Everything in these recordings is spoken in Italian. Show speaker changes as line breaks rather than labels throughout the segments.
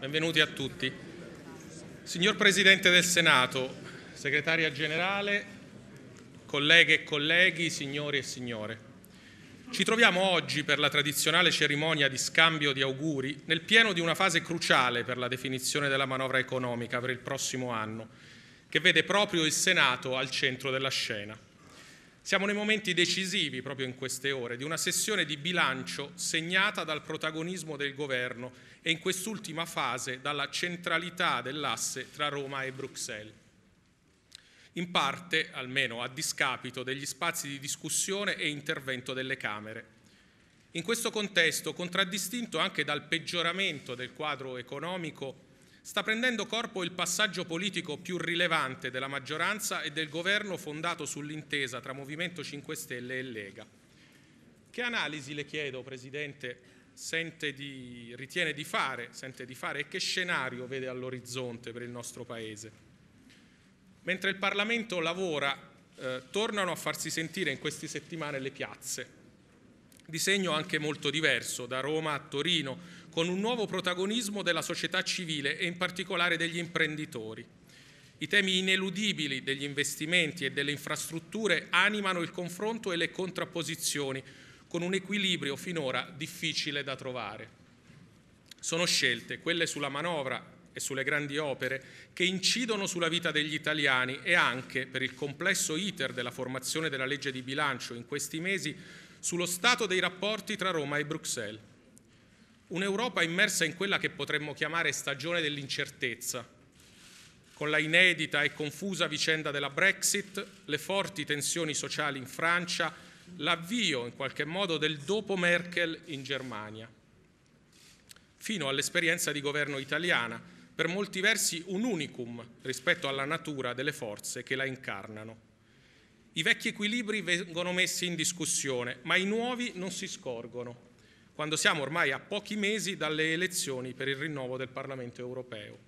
benvenuti a tutti. Signor Presidente del Senato, Segretaria Generale, colleghe e colleghi, signori e signore, ci troviamo oggi per la tradizionale cerimonia di scambio di auguri nel pieno di una fase cruciale per la definizione della manovra economica per il prossimo anno, che vede proprio il Senato al centro della scena. Siamo nei momenti decisivi, proprio in queste ore, di una sessione di bilancio segnata dal protagonismo del governo e in quest'ultima fase dalla centralità dell'asse tra Roma e Bruxelles. In parte, almeno a discapito degli spazi di discussione e intervento delle Camere. In questo contesto, contraddistinto anche dal peggioramento del quadro economico Sta prendendo corpo il passaggio politico più rilevante della maggioranza e del governo fondato sull'intesa tra Movimento 5 Stelle e Lega. Che analisi le chiedo, Presidente, di, ritiene di fare, sente di fare e che scenario vede all'orizzonte per il nostro Paese? Mentre il Parlamento lavora, eh, tornano a farsi sentire in queste settimane le piazze. Disegno anche molto diverso, da Roma a Torino, con un nuovo protagonismo della società civile e in particolare degli imprenditori. I temi ineludibili degli investimenti e delle infrastrutture animano il confronto e le contrapposizioni con un equilibrio finora difficile da trovare. Sono scelte, quelle sulla manovra e sulle grandi opere, che incidono sulla vita degli italiani e anche, per il complesso iter della formazione della legge di bilancio in questi mesi, sullo stato dei rapporti tra Roma e Bruxelles. Un'Europa immersa in quella che potremmo chiamare stagione dell'incertezza, con la inedita e confusa vicenda della Brexit, le forti tensioni sociali in Francia, l'avvio in qualche modo del dopo Merkel in Germania, fino all'esperienza di governo italiana, per molti versi un unicum rispetto alla natura delle forze che la incarnano. I vecchi equilibri vengono messi in discussione, ma i nuovi non si scorgono quando siamo ormai a pochi mesi dalle elezioni per il rinnovo del Parlamento europeo.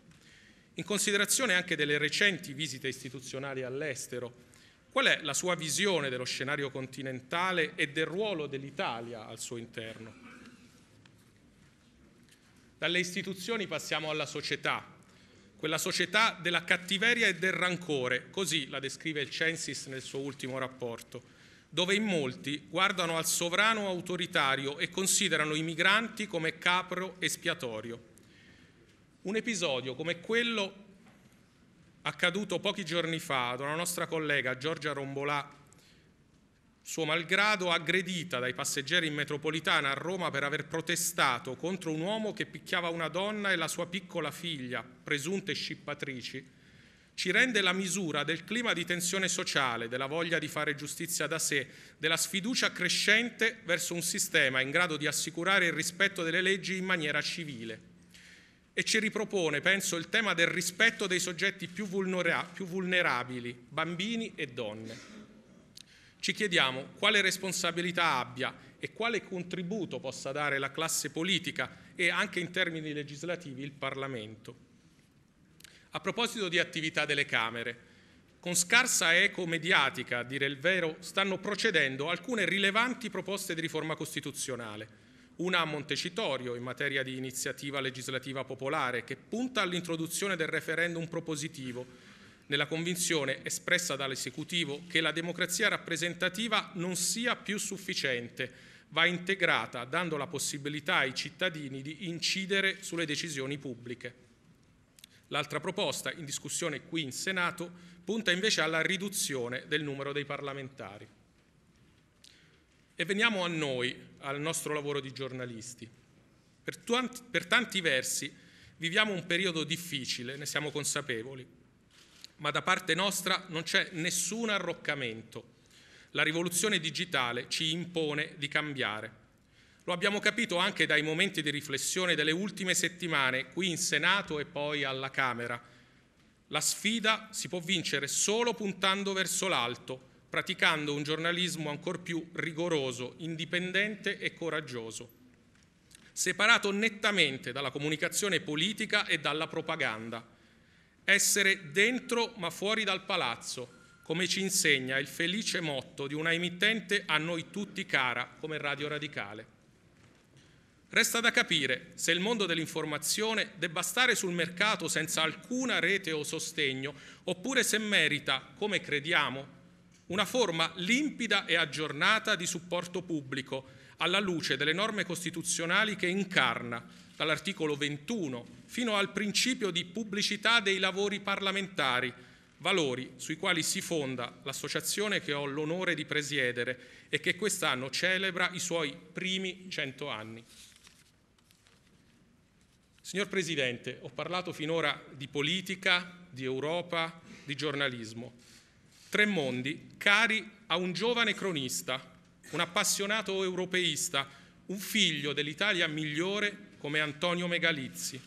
In considerazione anche delle recenti visite istituzionali all'estero, qual è la sua visione dello scenario continentale e del ruolo dell'Italia al suo interno? Dalle istituzioni passiamo alla società, quella società della cattiveria e del rancore, così la descrive il Censis nel suo ultimo rapporto dove in molti guardano al sovrano autoritario e considerano i migranti come capro espiatorio. Un episodio come quello accaduto pochi giorni fa ad una nostra collega Giorgia Rombolà, suo malgrado aggredita dai passeggeri in metropolitana a Roma per aver protestato contro un uomo che picchiava una donna e la sua piccola figlia, presunte scippatrici, ci rende la misura del clima di tensione sociale, della voglia di fare giustizia da sé, della sfiducia crescente verso un sistema in grado di assicurare il rispetto delle leggi in maniera civile. E ci ripropone, penso, il tema del rispetto dei soggetti più, vulnera- più vulnerabili, bambini e donne. Ci chiediamo quale responsabilità abbia e quale contributo possa dare la classe politica e anche in termini legislativi il Parlamento. A proposito di attività delle Camere, con scarsa eco mediatica, a dire il vero, stanno procedendo alcune rilevanti proposte di riforma costituzionale. Una a Montecitorio in materia di iniziativa legislativa popolare che punta all'introduzione del referendum propositivo nella convinzione espressa dall'esecutivo che la democrazia rappresentativa non sia più sufficiente, va integrata dando la possibilità ai cittadini di incidere sulle decisioni pubbliche. L'altra proposta, in discussione qui in Senato, punta invece alla riduzione del numero dei parlamentari. E veniamo a noi, al nostro lavoro di giornalisti. Per, tuanti, per tanti versi viviamo un periodo difficile, ne siamo consapevoli, ma da parte nostra non c'è nessun arroccamento. La rivoluzione digitale ci impone di cambiare lo abbiamo capito anche dai momenti di riflessione delle ultime settimane qui in Senato e poi alla Camera. La sfida si può vincere solo puntando verso l'alto, praticando un giornalismo ancor più rigoroso, indipendente e coraggioso, separato nettamente dalla comunicazione politica e dalla propaganda. Essere dentro ma fuori dal palazzo, come ci insegna il felice motto di una emittente a noi tutti cara come Radio Radicale. Resta da capire se il mondo dell'informazione debba stare sul mercato senza alcuna rete o sostegno, oppure se merita, come crediamo, una forma limpida e aggiornata di supporto pubblico alla luce delle norme costituzionali che incarna, dall'articolo 21 fino al principio di pubblicità dei lavori parlamentari, valori sui quali si fonda l'associazione che ho l'onore di presiedere e che quest'anno celebra i suoi primi cento anni. Signor Presidente, ho parlato finora di politica, di Europa, di giornalismo. Tre mondi cari a un giovane cronista, un appassionato europeista, un figlio dell'Italia migliore come Antonio Megalizzi.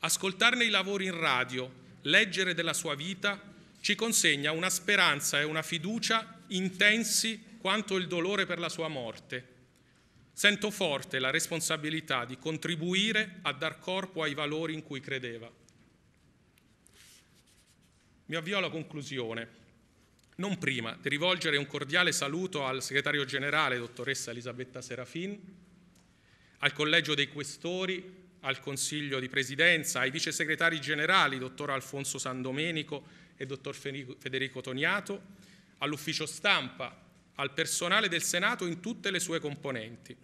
Ascoltarne i lavori in radio, leggere della sua vita, ci consegna una speranza e una fiducia intensi quanto il dolore per la sua morte Sento forte la responsabilità di contribuire a dar corpo ai valori in cui credeva. Mi avvio alla conclusione. Non prima di rivolgere un cordiale saluto al segretario generale, dottoressa Elisabetta Serafin, al Collegio dei Questori, al Consiglio di Presidenza, ai vice segretari generali, dottor Alfonso Sandomenico e dottor Federico Toniato, all'ufficio stampa, al personale del Senato in tutte le sue componenti.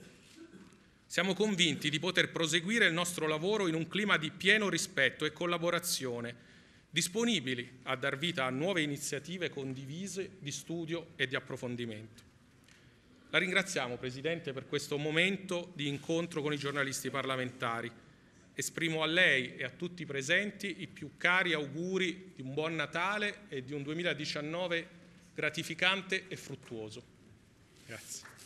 Siamo convinti di poter proseguire il nostro lavoro in un clima di pieno rispetto e collaborazione, disponibili a dar vita a nuove iniziative condivise di studio e di approfondimento. La ringraziamo, Presidente, per questo momento di incontro con i giornalisti parlamentari. Esprimo a lei e a tutti i presenti i più cari auguri di un buon Natale e di un 2019 gratificante e fruttuoso. Grazie.